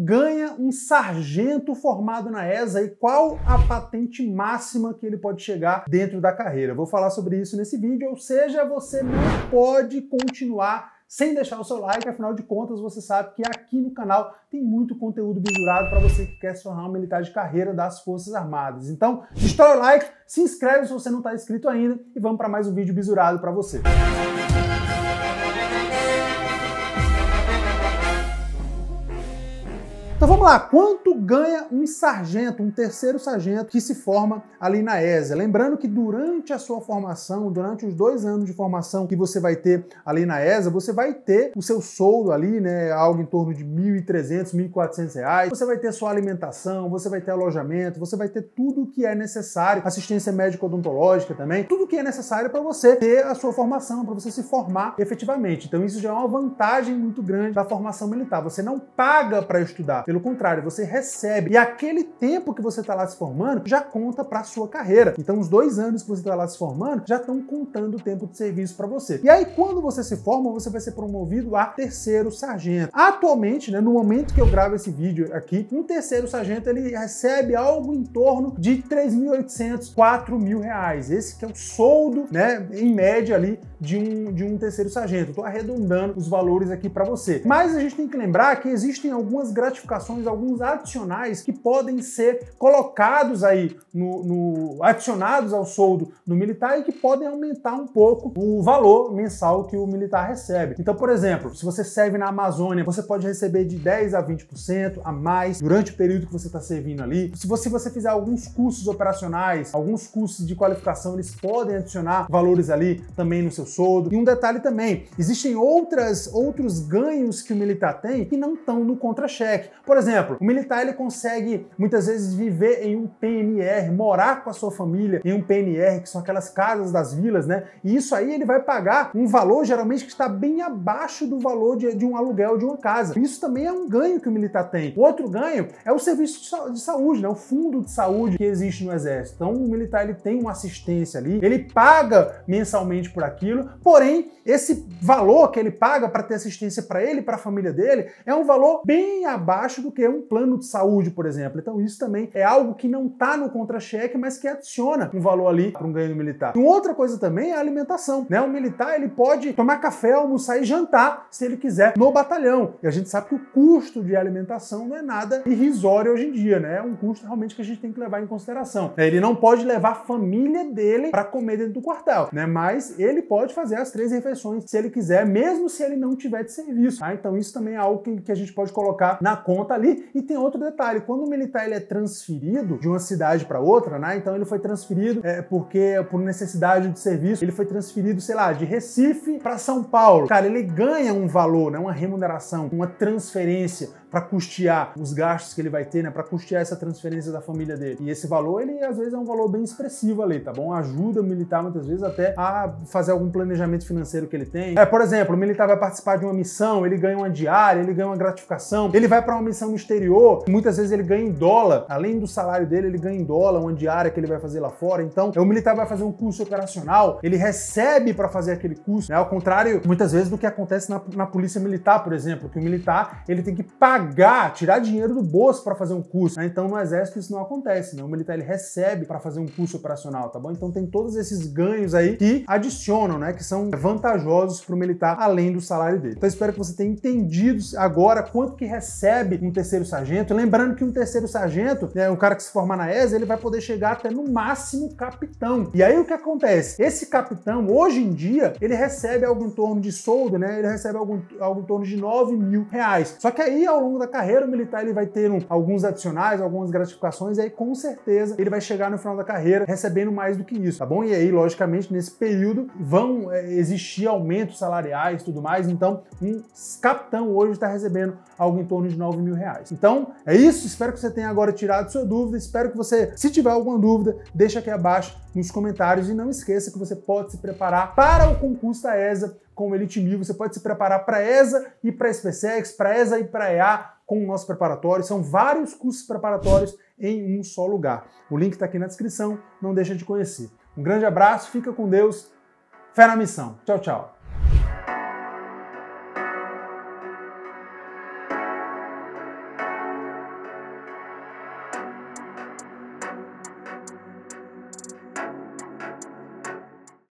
ganha um sargento formado na ESA e qual a patente máxima que ele pode chegar dentro da carreira? Vou falar sobre isso nesse vídeo, ou seja, você não pode continuar sem deixar o seu like, afinal de contas você sabe que aqui no canal tem muito conteúdo bisurado para você que quer se tornar um militar de carreira das Forças Armadas. Então, destrói o like, se inscreve se você não está inscrito ainda e vamos para mais um vídeo bizurado para você. Música vamos lá, quanto ganha um sargento, um terceiro sargento que se forma ali na ESA? Lembrando que durante a sua formação, durante os dois anos de formação que você vai ter ali na ESA, você vai ter o seu soldo ali, né, algo em torno de 1.300, 1.400 reais. Você vai ter sua alimentação, você vai ter alojamento, você vai ter tudo o que é necessário, assistência médico-odontológica também, tudo o que é necessário para você ter a sua formação, para você se formar efetivamente. Então isso já é uma vantagem muito grande da formação militar. Você não paga para estudar, pelo contrário, você recebe. E aquele tempo que você está lá se formando já conta para sua carreira. Então, os dois anos que você está lá se formando já estão contando o tempo de serviço para você. E aí, quando você se forma, você vai ser promovido a terceiro sargento. Atualmente, né, no momento que eu gravo esse vídeo aqui, um terceiro sargento ele recebe algo em torno de 3.800, mil reais. Esse que é o soldo, né, em média ali de um, de um terceiro sargento. Estou arredondando os valores aqui para você. Mas a gente tem que lembrar que existem algumas gratificações alguns adicionais que podem ser colocados aí no, no adicionados ao soldo do militar e que podem aumentar um pouco o valor mensal que o militar recebe. Então, por exemplo, se você serve na Amazônia, você pode receber de 10 a 20% a mais durante o período que você está servindo ali. Se você, você fizer alguns cursos operacionais, alguns cursos de qualificação, eles podem adicionar valores ali também no seu soldo. E um detalhe também, existem outras outros ganhos que o militar tem que não estão no contra-cheque. Por exemplo, exemplo, o militar ele consegue muitas vezes viver em um PNR, morar com a sua família em um PNR, que são aquelas casas das vilas, né? E isso aí ele vai pagar um valor geralmente que está bem abaixo do valor de, de um aluguel de uma casa. Isso também é um ganho que o militar tem. Outro ganho é o serviço de saúde, né? O fundo de saúde que existe no exército. Então o militar ele tem uma assistência ali, ele paga mensalmente por aquilo, porém esse valor que ele paga para ter assistência para ele, para a família dele, é um valor bem abaixo do ter um plano de saúde, por exemplo. Então, isso também é algo que não está no contra-cheque, mas que adiciona um valor ali para um ganho militar. E outra coisa também é a alimentação. Né? O militar ele pode tomar café, almoçar e jantar, se ele quiser, no batalhão. E a gente sabe que o custo de alimentação não é nada irrisório hoje em dia, né? É um custo realmente que a gente tem que levar em consideração. É, ele não pode levar a família dele para comer dentro do quartel, né? Mas ele pode fazer as três refeições se ele quiser, mesmo se ele não tiver de serviço. Tá? Então isso também é algo que a gente pode colocar na conta ali ali. E tem outro detalhe, quando o militar ele é transferido de uma cidade para outra, né? Então ele foi transferido é, porque por necessidade de serviço, ele foi transferido, sei lá, de Recife para São Paulo. Cara, ele ganha um valor, né? Uma remuneração, uma transferência para custear os gastos que ele vai ter, né? Para custear essa transferência da família dele. E esse valor, ele às vezes é um valor bem expressivo ali, tá bom? Ajuda o militar muitas vezes até a fazer algum planejamento financeiro que ele tem. É, por exemplo, o militar vai participar de uma missão, ele ganha uma diária, ele ganha uma gratificação, ele vai para uma missão exterior, muitas vezes ele ganha em dólar. Além do salário dele, ele ganha em dólar, uma diária que ele vai fazer lá fora. Então, o é militar vai fazer um curso operacional, ele recebe para fazer aquele curso, né? Ao contrário, muitas vezes, do que acontece na, na polícia militar, por exemplo, que o militar ele tem que pagar, tirar dinheiro do bolso para fazer um curso. Né? Então, no exército, isso não acontece, né? O militar ele recebe para fazer um curso operacional, tá bom? Então, tem todos esses ganhos aí que adicionam, né? Que são vantajosos para o militar, além do salário dele. Então, espero que você tenha entendido agora quanto que recebe um terceiro terceiro sargento. Lembrando que um terceiro sargento, né, um cara que se forma na ESA, ele vai poder chegar até no máximo capitão. E aí o que acontece? Esse capitão, hoje em dia, ele recebe algo em torno de soldo, né? Ele recebe algo, algo em torno de 9 mil reais. Só que aí, ao longo da carreira, o militar ele vai ter um, alguns adicionais, algumas gratificações, e aí com certeza ele vai chegar no final da carreira recebendo mais do que isso, tá bom? E aí, logicamente, nesse período vão é, existir aumentos salariais e tudo mais. Então, um capitão hoje está recebendo algo em torno de 9 mil reais reais. Então, é isso. Espero que você tenha agora tirado sua dúvida. Espero que você, se tiver alguma dúvida, deixa aqui abaixo nos comentários e não esqueça que você pode se preparar para o concurso da ESA com o Elite 1000. Você pode se preparar para ESA e para SpaceX, para ESA e para EA com o nosso preparatório. São vários cursos preparatórios em um só lugar. O link está aqui na descrição, não deixa de conhecer. Um grande abraço, fica com Deus, fé na missão. Tchau, tchau.